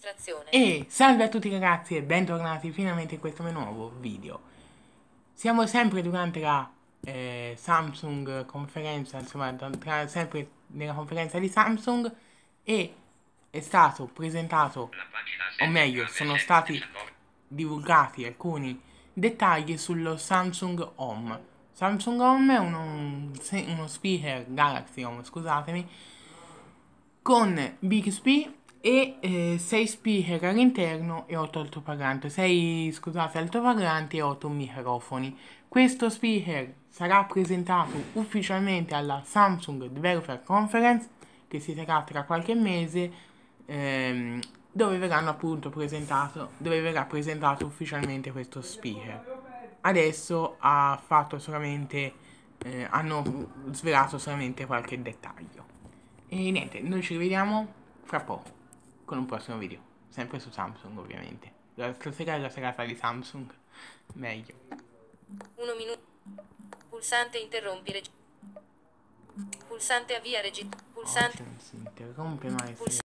registrazione. E salve a tutti ragazzi e bentornati finalmente in questo mio nuovo video. Siamo sempre durante la eh, Samsung conferenza, insomma, tra, sempre nella conferenza di Samsung e è stato presentato, o meglio, sono stati divulgati alcuni dettagli sullo Samsung Home. Samsung Home è uno, uno speaker Galaxy Home, scusatemi, con Bixby e eh, speaker all'interno e 8 altoparlanti, 6 scusate, altoparlanti e 8 microfoni. Questo speaker sarà presentato ufficialmente alla Samsung Developer Conference che si terrà tra qualche mese ehm, dove, dove verrà presentato ufficialmente questo speaker. Adesso ha fatto solamente eh, hanno svelato solamente qualche dettaglio. E niente, noi ci rivediamo fra poco con un prossimo video, sempre su Samsung ovviamente. La stasera è la serata di Samsung, meglio. 1 minuto. Pulsante interrompi reg... Pulsante avvia reg... Pulsante... Oh, non si interrompe mai. Puls